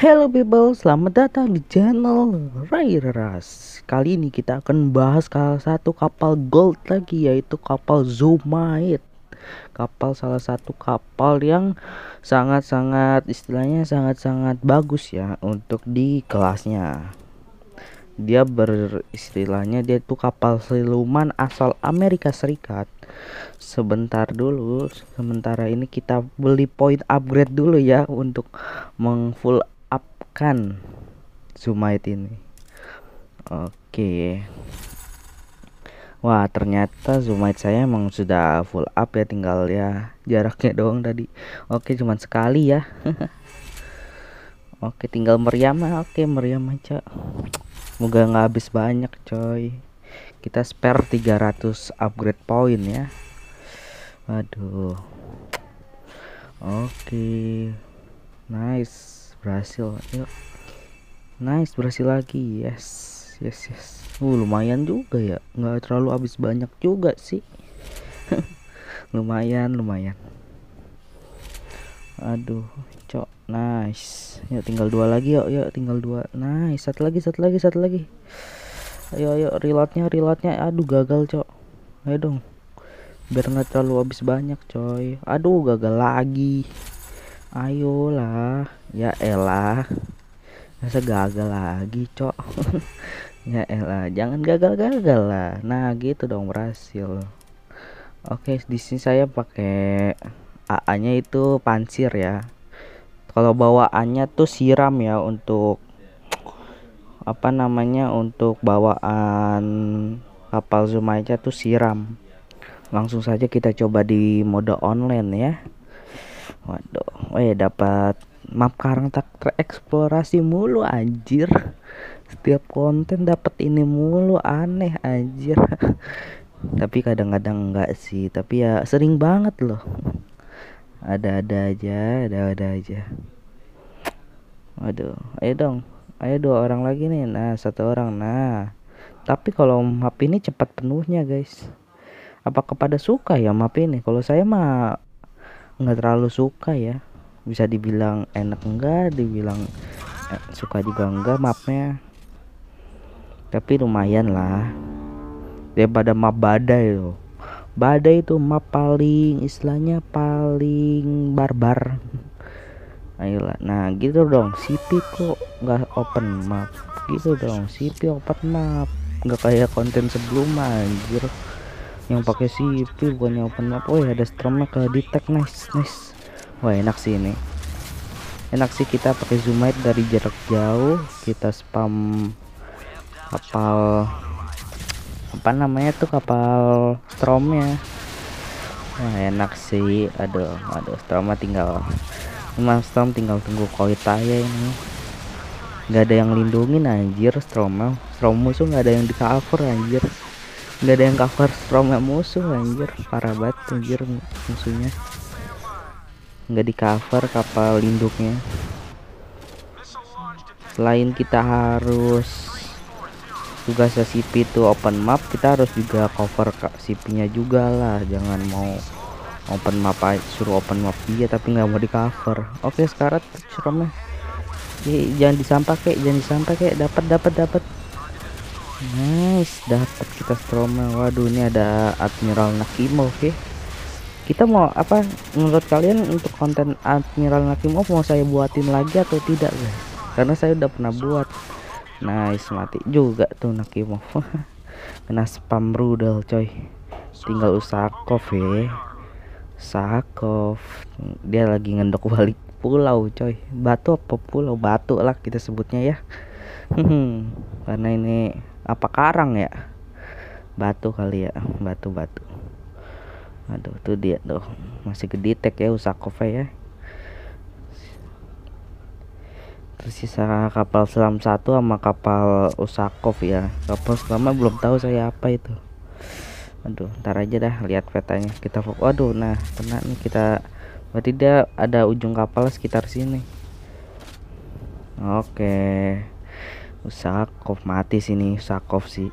Hello people, selamat datang di channel Rai Ras. Kali ini kita akan bahas salah satu kapal gold lagi yaitu kapal Zumaid. Kapal salah satu kapal yang sangat-sangat istilahnya sangat-sangat bagus ya untuk di kelasnya. Dia beristilahnya dia itu kapal siluman asal Amerika Serikat. Sebentar dulu, sementara ini kita beli point upgrade dulu ya untuk mengfull makan Zumait ini oke wah ternyata Zumait saya emang sudah full up ya tinggal ya jaraknya doang tadi oke cuma cuman sekali ya oke tinggal meriam oke meriam aja Moga nggak habis banyak coy kita spare 300 upgrade point ya aduh oke nice berhasil yuk nice berhasil lagi yes yes yes uh, lumayan juga ya nggak terlalu habis banyak juga sih lumayan lumayan aduh cok nice yuk tinggal dua lagi yuk yuk tinggal dua nice satu lagi satu lagi satu lagi ayo ayo reloadnya reloadnya aduh gagal cok ayo dong biar nggak terlalu habis banyak coy aduh gagal lagi ayolah ya elah masa gagal lagi cok ya elah jangan gagal-gagal lah nah gitu dong berhasil oke di sini saya pakai AA nya itu pansir ya kalau bawaannya tuh siram ya untuk apa namanya untuk bawaan kapal Zumaja tuh siram langsung saja kita coba di mode online ya waduh eh dapat map karang tak tereksplorasi mulu anjir setiap konten dapat ini mulu aneh anjir tapi kadang-kadang enggak sih tapi ya sering banget loh ada-ada aja ada-ada aja waduh ayo dong ayo dua orang lagi nih nah satu orang nah tapi kalau map ini cepat penuhnya guys apa kepada suka ya map ini kalau saya mah nggak terlalu suka ya bisa dibilang enak enggak dibilang eh, suka juga enggak mapnya tapi lumayan lah daripada map badai loh badai itu map paling istilahnya paling barbar ayolah nah, iya nah gitu dong CP kok nggak open map gitu dong CP open map nggak kayak konten sebelum anjir yang pakai CP bukannya open map oh ya ada stromnya ke detect nice nice wah enak sih ini enak sih kita pakai zoomite dari jarak jauh kita spam kapal apa namanya tuh kapal stromnya wah enak sih aduh aduh stromnya tinggal cuma strom tinggal tunggu koit aja ini nggak ada yang lindungin anjir stromnya strom musuh nggak ada yang di cover anjir nggak ada yang cover from musuh anjir parah banget anjir musuhnya nggak di cover kapal induknya selain kita harus tugas CP itu open map kita harus juga cover CP nya juga lah jangan mau open map aja, suruh open map dia tapi nggak mau di cover oke sekarang ceromnya jangan disampah kek jangan disampah kek dapat dapat dapat nice dapat kita stroma waduh ini ada admiral nakimov ya kita mau apa menurut kalian untuk konten admiral nakimov mau saya buatin lagi atau tidak guys karena saya udah pernah buat nice mati juga tuh nakimov kena spam rudal coy tinggal usakov ya Sakov dia lagi ngendok balik pulau coy batu apa pulau batu lah kita sebutnya ya karena ini apa karang ya batu kali ya batu batu aduh tuh dia tuh masih gedetek ya usakovnya ya tersisa kapal selam satu sama kapal usakov ya kapal selama belum tahu saya apa itu aduh ntar aja dah lihat petanya kita fokus aduh nah kena nih kita berarti dia ada ujung kapal sekitar sini oke okay. Usakov mati sini Usakov sih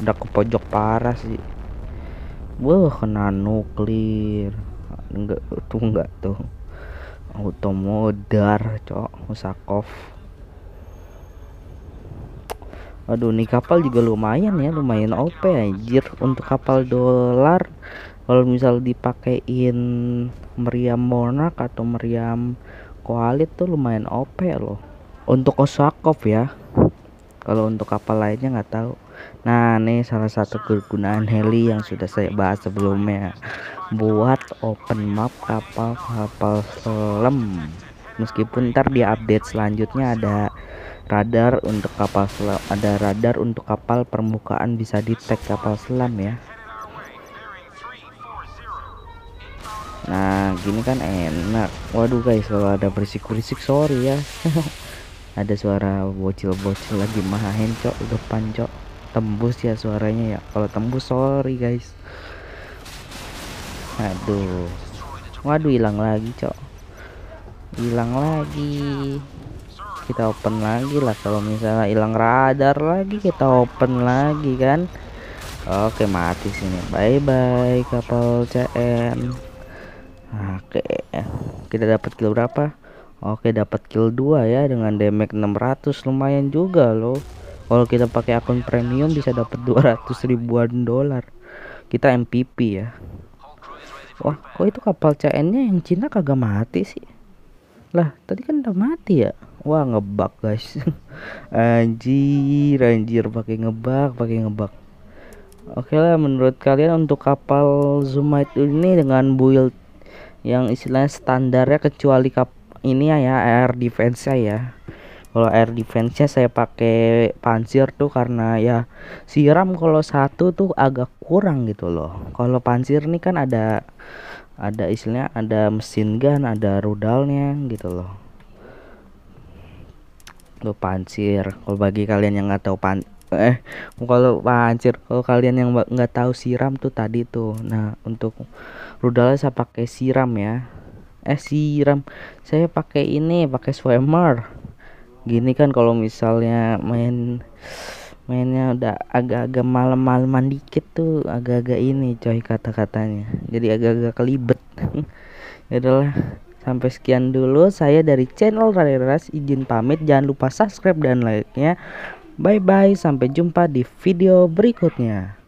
udah ke pojok parah sih Wah kena nuklir enggak tuh enggak tuh automodar cok Usakov aduh nih kapal juga lumayan ya lumayan OP anjir untuk kapal dolar kalau misal dipakein meriam monark atau meriam koalit tuh lumayan OP loh untuk Osakov ya kalau untuk kapal lainnya nggak tahu nah ini salah satu kegunaan heli yang sudah saya bahas sebelumnya buat open map kapal kapal selam meskipun ntar di update selanjutnya ada radar untuk kapal selam ada radar untuk kapal permukaan bisa detect kapal selam ya Nah gini kan enak Waduh guys kalau ada berisik-berisik sorry ya ada suara bocil-bocil lagi main cok depan cok tembus ya suaranya ya kalau tembus sorry guys aduh waduh hilang lagi cok hilang lagi kita open lagi lah kalau misalnya hilang radar lagi kita open lagi kan oke mati sini bye bye kapal CN oke kita dapat kilo berapa Oke dapat kill 2 ya dengan damage 600 lumayan juga loh kalau kita pakai akun premium bisa dapat 200 ribuan dolar kita MPP ya Wah kok itu kapal CN nya yang Cina kagak mati sih lah tadi kan udah mati ya Wah ngebak guys anjir anjir pakai ngebak pakai ngebak Oke lah menurut kalian untuk kapal Zumaid ini dengan build yang istilahnya standarnya kecuali kapal ini ya, ya air defense nya ya kalau air defense-nya saya pakai pansir tuh karena ya siram kalau satu tuh agak kurang gitu loh kalau pansir nih kan ada ada istilahnya ada mesin gun ada rudalnya gitu loh Lo pansir. kalau bagi kalian yang nggak tahu pan eh kalau pancir kalau kalian yang nggak tahu siram tuh tadi tuh nah untuk rudalnya saya pakai siram ya eh siram saya pakai ini pakai swimmer gini kan kalau misalnya main mainnya udah agak-agak malam-malaman dikit tuh agak-agak ini coy kata-katanya jadi agak-agak kelibet ya adalah sampai sekian dulu saya dari channel Rareras izin pamit jangan lupa subscribe dan like-nya bye bye sampai jumpa di video berikutnya